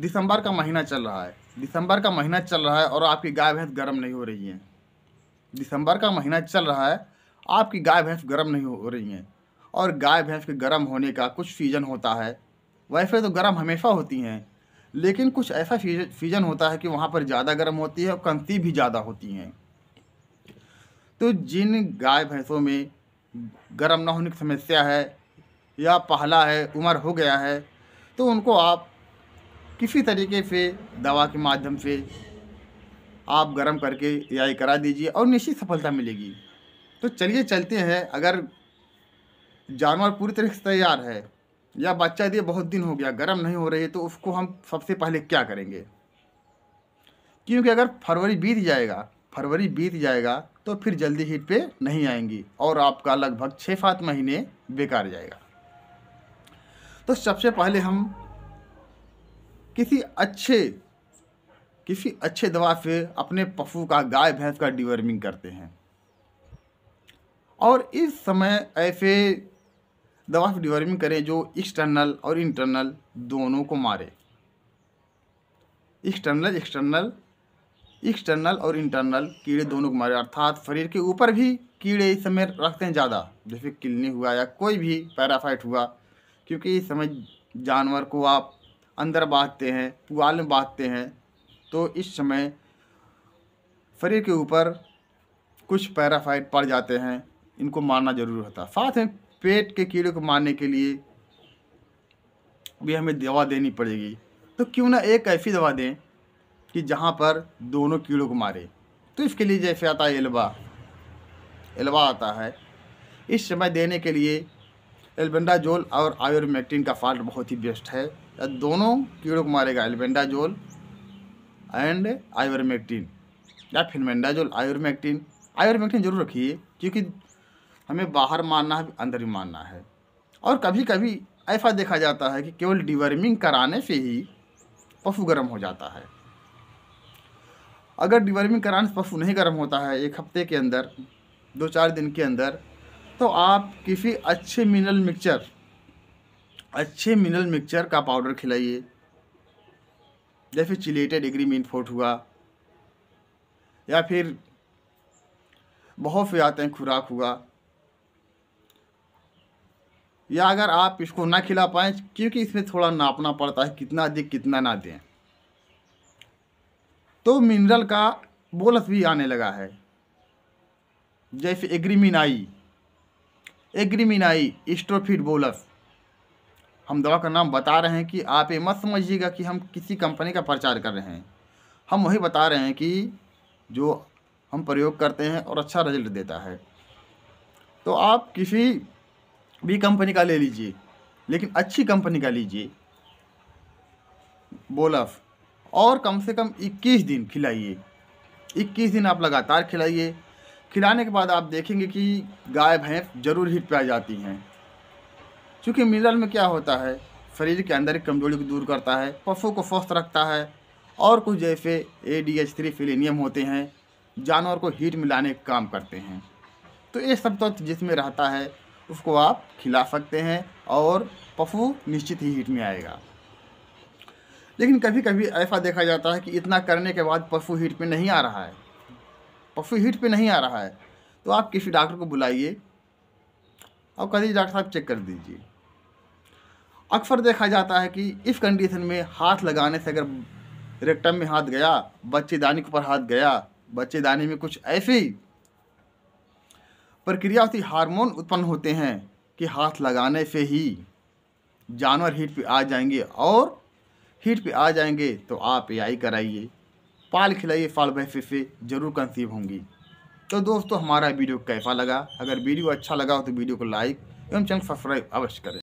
दिसंबर का महीना चल रहा है दिसंबर का महीना चल रहा है और आपकी गाय भैंस गर्म नहीं हो रही हैं दिसंबर का महीना चल रहा है आपकी गाय भैंस गर्म नहीं हो रही हैं और गाय भैंस के गर्म होने का कुछ सीजन होता है वैसे तो गर्म हमेशा होती हैं लेकिन कुछ ऐसा सीजन होता है कि वहाँ पर ज़्यादा गर्म होती है और कंती भी ज़्यादा होती हैं तो जिन गाय भैंसों में गर्म ना होने की समस्या है या पहला है उम्र हो गया है तो उनको आप किसी तरीके से दवा के माध्यम से आप गर्म करके तैयारी करा दीजिए और निश्चित सफलता मिलेगी तो चलिए चलते हैं अगर जानवर पूरी तरह से तैयार है या बच्चा दिए बहुत दिन हो गया गर्म नहीं हो रही है तो उसको हम सबसे पहले क्या करेंगे क्योंकि अगर फरवरी बीत जाएगा फरवरी बीत जाएगा तो फिर जल्दी हीट पे नहीं आएंगी और आपका लगभग छः सात महीने बेकार जाएगा तो सबसे पहले हम किसी अच्छे किसी अच्छे दवा से अपने पशु का गाय भैंस का डिवर्मिंग करते हैं और इस समय ऐसे दवा से डिवर्मिंग करें जो एक्सटर्नल और इंटरनल दोनों को मारे एक्सटर्नल एक्सटर्नल एक्सटर्नल और इंटरनल कीड़े दोनों को मारे अर्थात शरीर के ऊपर भी कीड़े इस समय रखते हैं ज़्यादा जैसे किलनी हुआ या कोई भी पैरासाइट हुआ क्योंकि इस समय जानवर को आप अंदर बांधते हैं पुआल में बांधते हैं तो इस समय फरीर के ऊपर कुछ पैराफाइट पड़ जाते हैं इनको मारना ज़रूर होता है साथ में पेट के कीड़े को मारने के लिए भी हमें दवा देनी पड़ेगी तो क्यों ना एक ऐसी दवा दें कि जहाँ पर दोनों कीड़ों को मारे तो इसके लिए जैसे आता है एलवा एलवा आता है इस समय देने के लिए एल्बेंडाजोल और आयोरमेक्टिन का फाल्ट बहुत ही बेस्ट है दोनों कीड़ों को मारेगा एल्बेंडाजोल एंड आयोरमेक्टिन या फिर मेंडाजोल आयोरमेक्टिन आयोरमेक्टिन जरूर रखिए क्योंकि हमें बाहर मारना है अंदर ही मारना है और कभी कभी ऐसा देखा जाता है कि केवल डिवर्मिंग कराने से ही पशु गर्म हो जाता है अगर डिवर्मिंग कराने से पशु नहीं गर्म होता है एक हफ्ते के अंदर दो चार दिन के अंदर तो आप किसी अच्छे मिनरल मिक्सचर अच्छे मिनरल मिक्सचर का पाउडर खिलाइए जैसे चिलेटेड मीन फोर्ट हुआ या फिर बहुत से आते हैं खुराक हुआ या अगर आप इसको ना खिला पाएँ क्योंकि इसमें थोड़ा नापना पड़ता है कितना अधिक कितना ना दें तो मिनरल का बोलस भी आने लगा है जैसे एग्रीमिन आई एग्रीमिनाई स्ट्रोफिट बोलस हम दवा का नाम बता रहे हैं कि आप ये मत समझिएगा कि हम किसी कंपनी का प्रचार कर रहे हैं हम वही बता रहे हैं कि जो हम प्रयोग करते हैं और अच्छा रिजल्ट देता है तो आप किसी भी कंपनी का ले लीजिए लेकिन अच्छी कंपनी का लीजिए बोलफ और कम से कम 21 दिन खिलाइए 21 दिन आप लगातार खिलाइए खिलाने के बाद आप देखेंगे कि गाय भैंस जरूर ही पे आ जाती हैं क्योंकि मिनरल में क्या होता है शरीर के अंदर एक कमजोरी को दूर करता है पशु को स्वस्थ रखता है और कुछ जैसे A D H three selenium होते हैं जानवर को हीट मिलाने का काम करते हैं तो ये सब तत्व तो जिसमें रहता है उसको आप खिला सकते हैं और पशु निश्चित ही हीट में आएगा लेकिन कभी कभी ऐसा देखा जाता है कि इतना करने के बाद पशु हीट में नहीं आ रहा है और फिर हिट पे नहीं आ रहा है तो आप किसी डॉक्टर को बुलाइए और कह दीजिए डॉक्टर साहब चेक कर दीजिए अक्सर देखा जाता है कि इस कंडीशन में हाथ लगाने से अगर रेक्टम में हाथ गया बच्चेदानी के ऊपर हाथ गया बच्चेदानी में कुछ ऐसी प्रक्रिया होती हार्मोन उत्पन्न होते हैं कि हाथ लगाने से ही जानवर हीट पे आ जाएंगे और हीट पे आ जाएंगे तो आप ए कराइए पाल खिलाइए फाल बहसे से ज़रूर कंसीव होंगी तो दोस्तों हमारा वीडियो कैसा लगा अगर वीडियो अच्छा लगा हो तो वीडियो को लाइक एवं चैनल सब्सक्राइब अवश्य करें